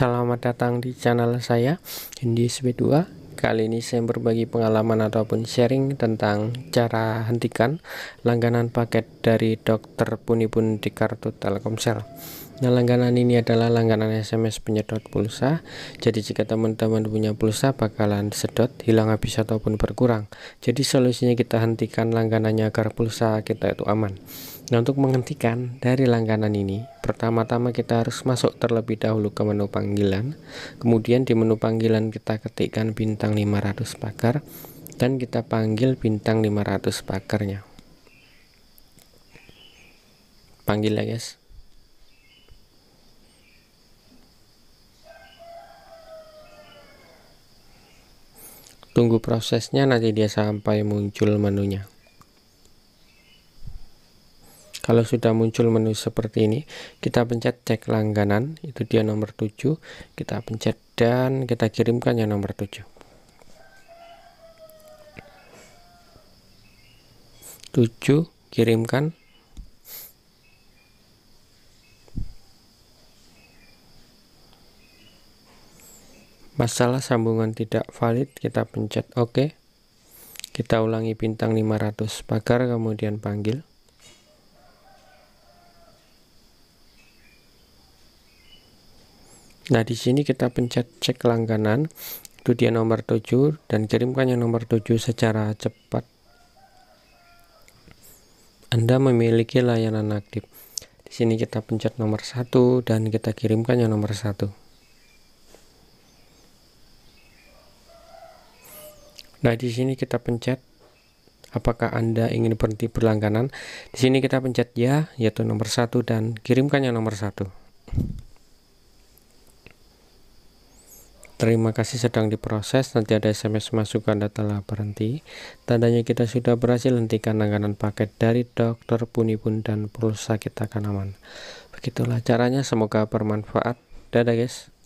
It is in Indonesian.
Selamat datang di channel saya Hindi SB2 Kali ini saya berbagi pengalaman ataupun sharing tentang cara hentikan langganan paket dari dokter Punipun di kartu Telkomsel Nah langganan ini adalah langganan SMS penyedot pulsa Jadi jika teman-teman punya pulsa bakalan sedot, hilang habis ataupun berkurang Jadi solusinya kita hentikan langganannya agar pulsa kita itu aman Nah untuk menghentikan dari langganan ini, pertama-tama kita harus masuk terlebih dahulu ke menu panggilan. Kemudian di menu panggilan kita ketikkan bintang 500 pakar dan kita panggil bintang 500 pakarnya. Panggil ya guys. Tunggu prosesnya nanti dia sampai muncul menunya. Kalau sudah muncul menu seperti ini, kita pencet cek langganan, itu dia nomor 7. Kita pencet dan kita kirimkan yang nomor 7. 7 kirimkan masalah sambungan tidak valid kita pencet OK kita ulangi bintang 500 pagar kemudian panggil Nah, di sini kita pencet cek langganan, itu dia nomor 7 dan kirimkan yang nomor 7 secara cepat. Anda memiliki layanan aktif. Di sini kita pencet nomor 1 dan kita kirimkan yang nomor 1. Nah, di sini kita pencet apakah Anda ingin berhenti berlangganan. Di sini kita pencet ya, yaitu nomor 1 dan kirimkan yang nomor 1. Terima kasih sedang diproses, nanti ada SMS masukan data telah berhenti. Tandanya kita sudah berhasil hentikan langganan paket dari dokter Punipun dan pulsa kita akan Begitulah caranya, semoga bermanfaat. Dadah guys.